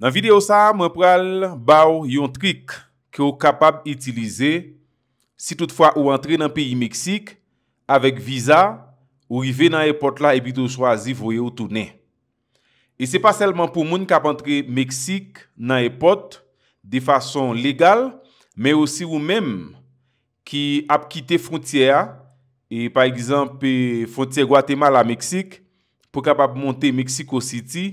Nan videyo sa, mwen pral ba ou yon trik ki ou kapab itilize si toutfwa ou antre nan peyi Meksik avek viza ou rive nan epot la ebido chwazi voye ou toune. E se pa selman pou moun kap antre Meksik nan epot de fason legal, me osi ou menm ki ap kite frontiya e pa egizanpe frontiya Guatemala-Meksik pou kapab monte Meksiko-Siti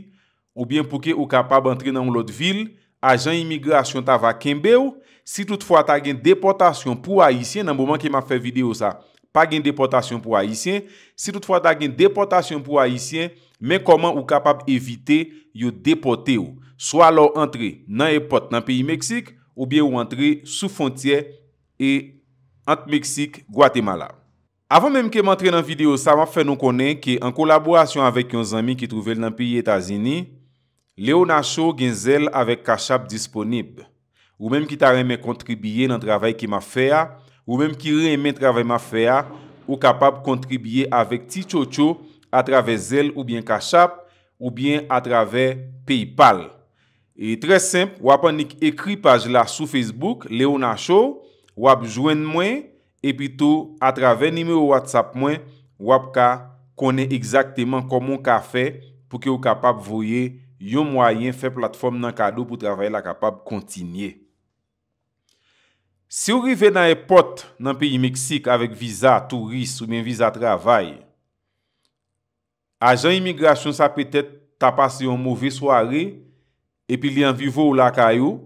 Ou bien pou ke ou kapab antre nan ou lot vil, ajan imigrasyon ta va kembe ou. Si tout fwa ta gen deportasyon pou Haitien, nan mouman ke ma fe video sa, pa gen deportasyon pou Haitien. Si tout fwa ta gen deportasyon pou Haitien, men koman ou kapab evite yo depote ou. So alo antre nan epot nan piyi Meksik, ou bien ou antre sou fontye e ant Meksik Guatemala. Avan menm ke mwen tre nan video sa, ma fe nou konen ke an kolaborasyon avek yon zami ki truvel nan piyi Etazeni. Leo Nacho gen zel avèk kachap disponib. Ou mèm ki ta remè kontribye nan travèk ki ma fè ya, ou mèm ki remè travèk ma fè ya, ou kapap kontribye avèk ti tcho tcho atravè zel ou bien kachap, ou bien atravè Paypal. E tre semp, wap anik ekri paj la sou Facebook, Leo Nacho, wap jwen mwen, e pito atravè nime ou WhatsApp mwen, wap ka konè ekzaktèman komon ka fè pou ki ou kapap voye yon mwayen fe platform nan kado pou travay la kapab kontinye. Se ou rive nan e pot nan peyi Meksik avik viza, turist ou men viza travay, ajan imigrasyon sa petet tapas yon mouve sware, epi li an vivo ou la kayo,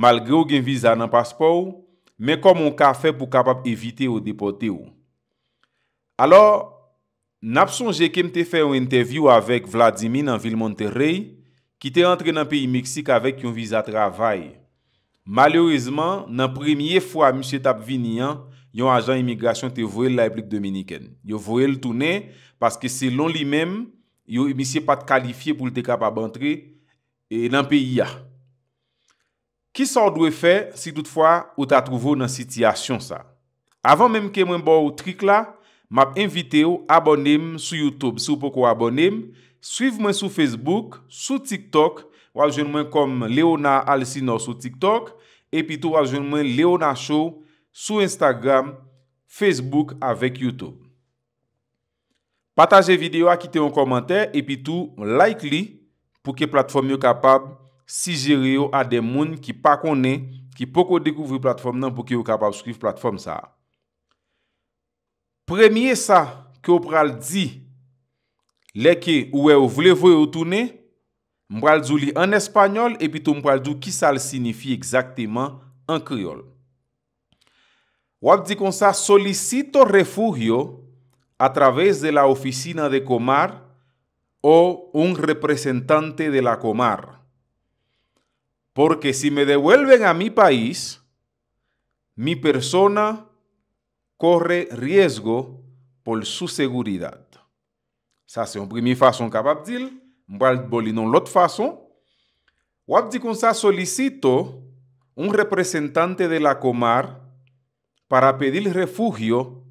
malgre ou gen viza nan paspo ou, men kom ou ka fe pou kapab evite ou depote ou. Alo, N ap sonje kem te fe yon interviw avèk Vladimir nan Vilmonterrey, ki te entre nan peyi Meksik avèk yon vizatravay. Malorizman, nan premye fwa mwen se tap vini an, yon ajan imigrasyon te vwe l la eplik Dominiken. Yo vwe l toune, paske se lon li mem, yo mwen se pat kalifiye pou l te kap abantre, e nan peyi ya. Ki sa ou dwe fe, si toutfwa ou ta trouvo nan sityasyon sa? Avan menm kemwen bo ou trik la, M ap invite ou abonem sou Youtube sou pokou abonem. Suiv men sou Facebook, sou TikTok, wajen men kom Leona Alcino sou TikTok. E pito wajen men Leona Show sou Instagram, Facebook avek Youtube. Pataje videyo akite ou komantè e pito like li pou ke platform yo kapab si jiri ou ade moun ki pa konen ki pokou dekouvri platform nan pou ke yo kapab skrif platform sa a. Premye sa ke ou pral di, leke ou e ou vle vwe ou toune, mpral di li an espanyol, epi tou mpral di ki sal signifi ekzaktiman an kriol. Ou ap di kon sa, solisito refugio atraves de la ofisina de komar ou un representante de la komar. Porque si me devuelven a mi pais, mi persona korre riezgo pol sou seguridad. Sa se yon primi fason kapap dil, mbal boli non lot fason, wap di kon sa solisito un reprezentante de la komar para pedil refugio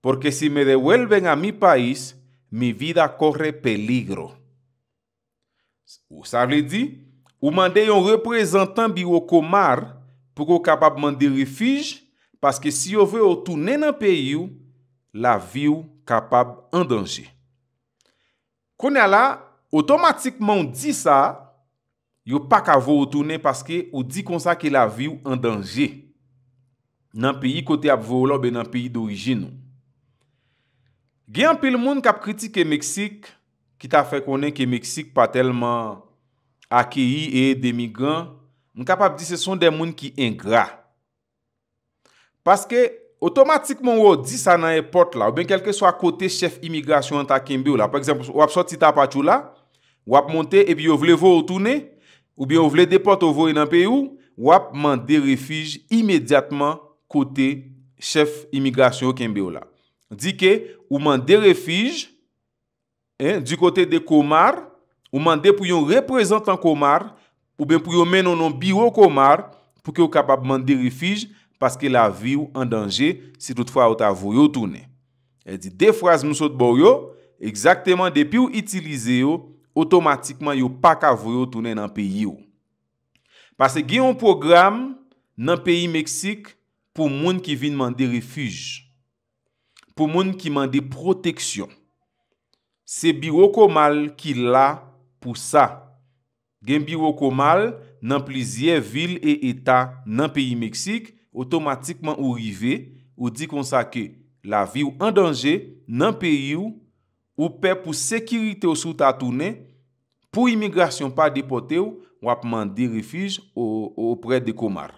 porque si me devuelven a mi pais, mi vida korre peligro. Ou sa li di, ou mande yon reprezentant bi o komar pou ko kapap mandi rifij Paske si yo ve ou toune nan peyi ou, la vi ou kapab an danje. Kone ala, otomatikman ou di sa, yo pa ka ve ou toune paske ou di konsa ki la vi ou an danje. Nan peyi kote ap ve ou lobe nan peyi d'orijin nou. Gen apil moun kap kritik ke Meksik, ki ta fe konen ke Meksik pa telman akeyi e demigran, nou kapab di se son de moun ki engra. paske otomatikman wou di sa nan e pot la, ou ben kelke swa kote chef imigrasyon anta kembe ou la. Par eksemp, wap sot si tapachou la, wap monte e bi yo vle vo otoune, ou bi yo vle de pot wou vo inanpe ou, wap mande refij imediatman kote chef imigrasyon anta kembe ou la. Di ke, wou mande refij, di kote de komar, wou mande pou yon reprezentan komar, ou ben pou yon menon nan biro komar, pou ki yo kapap mande refij, Paske la vi ou an danje si dout fwa ou ta vou bon yo toune. El di def raz mousot bo yo, exakteman depi ou itilize yo, otomatikman yo pa ka vou yo toune nan peyi yo. Pase gen yon program nan peyi Meksik, pou moun ki vin man de refuj, pou moun ki man de proteksyon. Se biro komal ki la pou sa. Gen biro komal nan plizye vil e eta nan peyi Meksik, Otomatikman ou rive... Ou di konsa ke... La vi ou endanje... Nan peri ou... Ou pe pou sekirite ou souta atounen... Pou imigrasyon pa depote ou... Ou apman de refij ou pre de komar...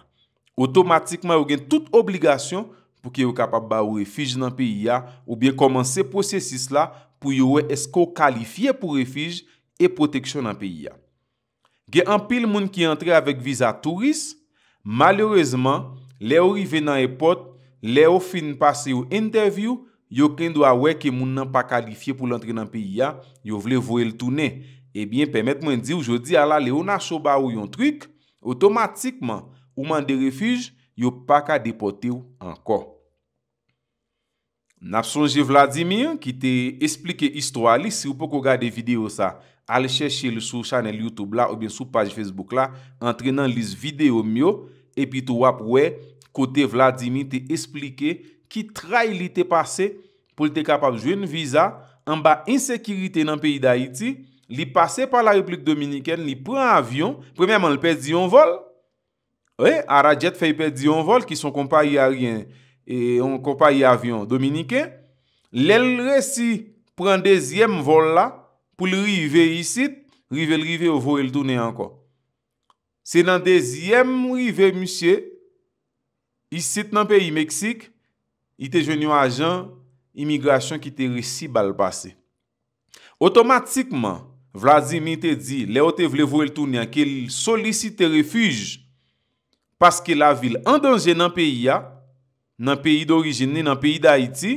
Otomatikman ou gen tout obligasyon... Pou ki ou kapap ba ou refij nan peri ya... Ou bien komanse posesis la... Pou yo we esko kalifiye pou refij... E proteksyon nan peri ya... Gen an pil moun ki entre avek visa turis... Malorezman... Le ou rive nan epote, le ou fin pase ou interview, yo kendo a we ke moun nan pa kalifiye pou lantre nan peyi ya, yo vle vwe l toune. Ebyen, eh pemet mwen di ou jodi, ala le ou na choba ou yon trik, otomatikman, ouman de refuj, yo pa ka depote ou anko. Napsonge Vladimir, ki te esplike istwa li, si ou pou kou gade video sa, ale cheshe le sou chanel Youtube la ou bien sou page Facebook la, antre nan lis video myo, epi tou wap wè, kote Vladimir te esplike ki trai li te pase pou li te kapab jwen visa, an ba insekirite nan peyi da iti, li pase pa la replik Dominiken, li pren avyon, premèman li perdi yon vol, wè, Arajet fey perdi yon vol ki son kompa e, yon avyon Dominiken, lè l resi pren dezyem vol la pou li rive yisid, rive l rive ou vore l toune anko. Se nan dezyem mwive mwishye, isit nan peyi Meksik, ite jwenyon ajan imigrasyon ki te resi bal basi. Otomatikman, vlazi mwen te di, le ote vlevo el tounyan, ke solisi te refuj, paske la vil andanje nan peyi ya, nan peyi d'orijen ni, nan peyi d'Aiti,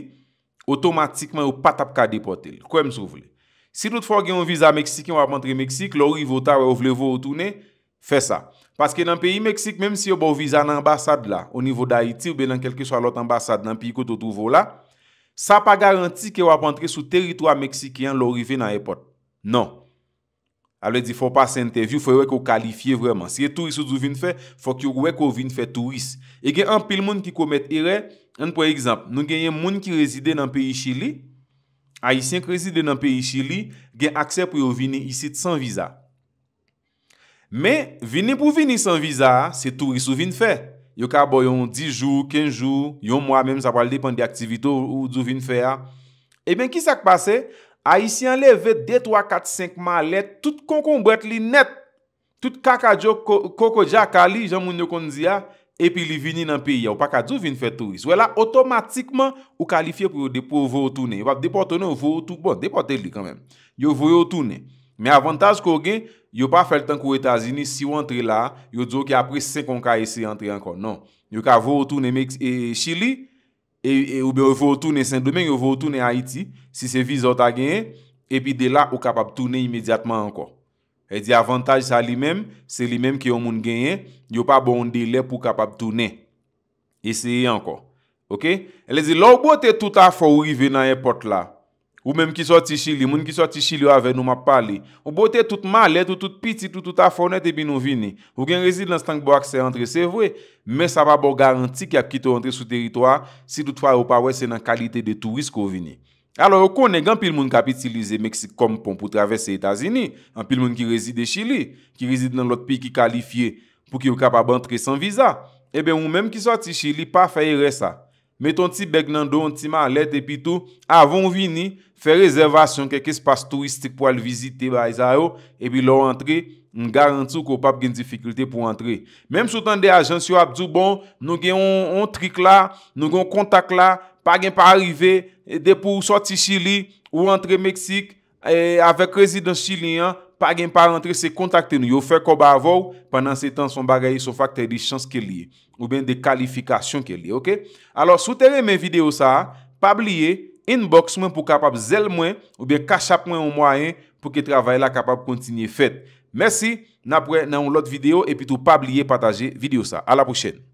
otomatikman ou patap ka depote. Kwen msou vle. Si lout fwa gen yon viza Meksik, yon apantre Meksik, lor yon vota wè ou vlevo ou tounyan, Fè sa, paske nan peyi Meksik, mèm si yo bo viza nan ambasad la, o nivou Daiti ou belan kelke so alot ambasad nan piy kote ou douvou la, sa pa garanti ki yo ap antre sou teritwa Meksikian lorive nan epot. Non. A lè di, fò pa s'interview, fò yo wèk ou kalifiye vreman. Si ye turis ou douvine fè, fò ki yo wèk ou vine fè turis. E gen an pil moun ki komet ere, an pwè ekzamp, nou gen yen moun ki rezide nan peyi Chili, a isen ki rezide nan peyi Chili, gen aksep yo vini isi tsan viza. Men, vini pou vini san viza, se touris ou vini fe. Yo ka bo yon 10 jou, 15 jou, yon mwa menm sa pali depan de aktivito ou djou vini fe ya. Emen, ki sak pase? A isi anle ve 2, 3, 4, 5 malet, tout konkon bret li net. Tout kaka djo koko dja kali, jan moun yo konzi ya, epi li vini nan peyi ya. Ou paka djou vini fe touris. Ou ela otomatikman ou kalifiye non, bon, pou yo depo ou vo ou toune. Wap depo ou toune ou vo ou toune. Bon, depo ou toune li kanmen. Yo vo ou toune. Me avantage ko gen, yo pa fel tan kou Etazini, si yo entre la, yo djo ki apre 5 an ka ese entre anko, non. Yo ka vou ou toune Chili, ou bon be ou vou ou toune Saint-Domingue, ou vou ou toune Haiti, si se vizot a genye, epi de la ou kapab toune imediatman anko. E di avantage sa li men, se li men ki yo moun genye, yo pa bonde le pou kapab toune. Eseye anko, ok? E li di lou bo te touta fowri venan e pot la. Ou menm ki soti Chili, moun ki soti Chili yo ave nou ma pali. Ou bo te tout malet, eh, tout tout pitit, tout tout afonet e bin nou vini. Ou gen rezid nan stank bo akse antre se vwe, men sa pa bo garanti ki ap ki te antre sou teritwa si dout fwa ou pa wese nan kalite de turist ko vini. Alo, ou konen gen pil moun kapitilize Meksik kompon pou travesse Etazini, an pil moun ki rezide Chili, ki rezide nan lot pi ki kalifiye pou ki yo kapab antre san viza, e ben moun menm ki soti Chili pa faye re sa. Meton ti beg nan don, ti ma alet epi tou, avon vini, fe rezervasyon keke spas touistik pou al vizite ba aza yo, epi lou rentre, n garantou ko pap gen difikulte pou rentre. Mem sou tan de ajan syo abdou bon, nou gen yon trik la, nou gen yon kontak la, pa gen pa arrive, e depo ou soti Chili, ou rentre Meksik, e, avek rezidans Chilien, pa gen pa rentre se kontakte nou, yo fer ko ba avou, panan se tan son bagay sou fakte di chans ke liye, ou ben de kalifikasyon ke liye, ok? Alors, sou tere men video sa, pab liye, inbox mwen pou kapap zel mwen, ou ben kachap mwen ou mwayen, pou ki travay la kapap kontinye fet. Mersi, nanpwen nan ou lot video, epi tou pab liye pataje video sa. A la prochen.